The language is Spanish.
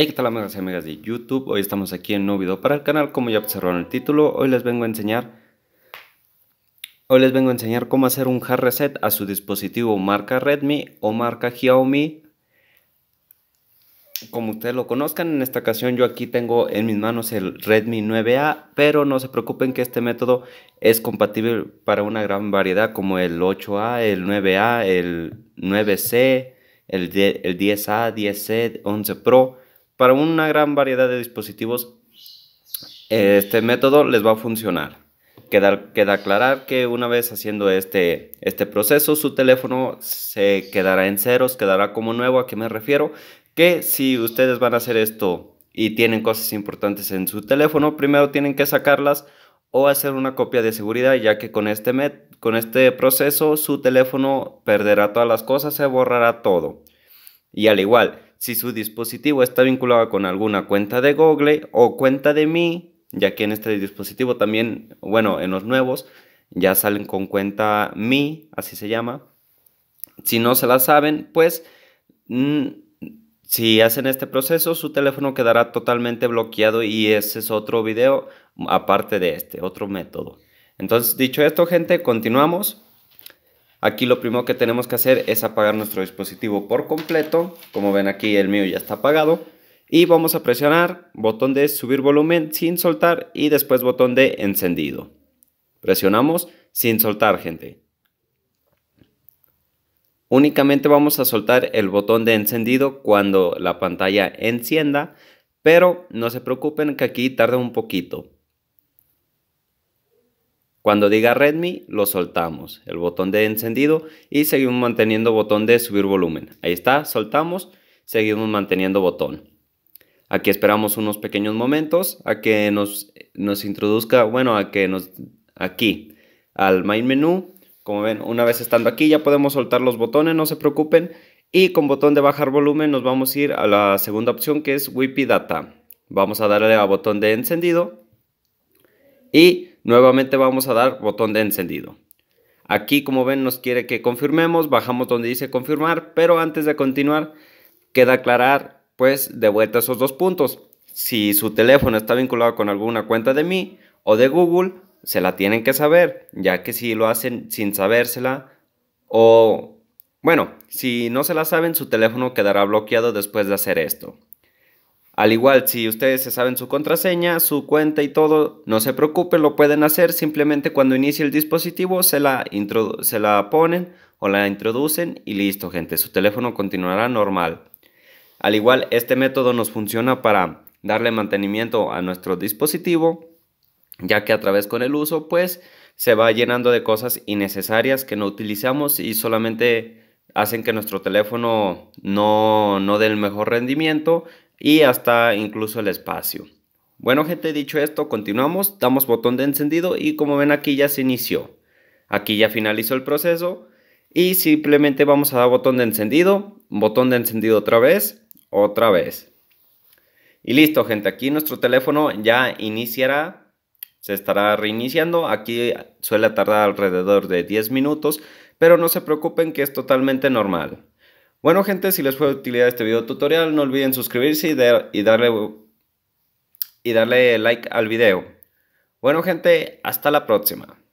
Hey, que tal amigos y amigas de YouTube? Hoy estamos aquí en un nuevo video para el canal, como ya observaron el título, hoy les vengo a enseñar Hoy les vengo a enseñar cómo hacer un hard reset a su dispositivo marca Redmi o marca Xiaomi como ustedes lo conozcan, en esta ocasión yo aquí tengo en mis manos el Redmi 9A, pero no se preocupen que este método es compatible para una gran variedad como el 8A, el 9A, el 9C, el, el 10A, 10C, 11 Pro, para una gran variedad de dispositivos este método les va a funcionar. Queda, aclarar que una vez haciendo este, este proceso, su teléfono se quedará en ceros, quedará como nuevo. ¿A qué me refiero? Que si ustedes van a hacer esto y tienen cosas importantes en su teléfono, primero tienen que sacarlas o hacer una copia de seguridad, ya que con este, con este proceso su teléfono perderá todas las cosas, se borrará todo. Y al igual, si su dispositivo está vinculado con alguna cuenta de Google o cuenta de mí, ya que en este dispositivo también, bueno, en los nuevos ya salen con cuenta mi, así se llama. Si no se la saben, pues mm, si hacen este proceso, su teléfono quedará totalmente bloqueado y ese es otro video aparte de este, otro método. Entonces, dicho esto, gente, continuamos. Aquí lo primero que tenemos que hacer es apagar nuestro dispositivo por completo. Como ven aquí el mío ya está apagado. Y vamos a presionar botón de subir volumen sin soltar y después botón de encendido. Presionamos sin soltar gente. Únicamente vamos a soltar el botón de encendido cuando la pantalla encienda, pero no se preocupen que aquí tarda un poquito. Cuando diga Redmi, lo soltamos, el botón de encendido y seguimos manteniendo botón de subir volumen. Ahí está, soltamos, seguimos manteniendo botón. Aquí esperamos unos pequeños momentos a que nos, nos introduzca, bueno, a que nos, aquí, al main menú. Como ven, una vez estando aquí ya podemos soltar los botones, no se preocupen. Y con botón de bajar volumen nos vamos a ir a la segunda opción que es Wipi Data. Vamos a darle a botón de encendido. Y Nuevamente vamos a dar botón de encendido. Aquí como ven nos quiere que confirmemos, bajamos donde dice confirmar, pero antes de continuar queda aclarar pues de vuelta esos dos puntos. Si su teléfono está vinculado con alguna cuenta de mí o de Google, se la tienen que saber, ya que si lo hacen sin sabérsela o bueno, si no se la saben, su teléfono quedará bloqueado después de hacer esto. Al igual, si ustedes se saben su contraseña, su cuenta y todo, no se preocupen, lo pueden hacer. Simplemente cuando inicie el dispositivo se la, la ponen o la introducen y listo, gente. Su teléfono continuará normal. Al igual, este método nos funciona para darle mantenimiento a nuestro dispositivo, ya que a través con el uso, pues se va llenando de cosas innecesarias que no utilizamos y solamente hacen que nuestro teléfono no, no dé el mejor rendimiento y hasta incluso el espacio. Bueno gente, dicho esto, continuamos, damos botón de encendido y como ven aquí ya se inició. Aquí ya finalizó el proceso y simplemente vamos a dar botón de encendido, botón de encendido otra vez, otra vez. Y listo gente, aquí nuestro teléfono ya iniciará se estará reiniciando. Aquí suele tardar alrededor de 10 minutos, pero no se preocupen que es totalmente normal. Bueno gente, si les fue de utilidad este video tutorial, no olviden suscribirse y, darle, y darle like al video. Bueno gente, hasta la próxima.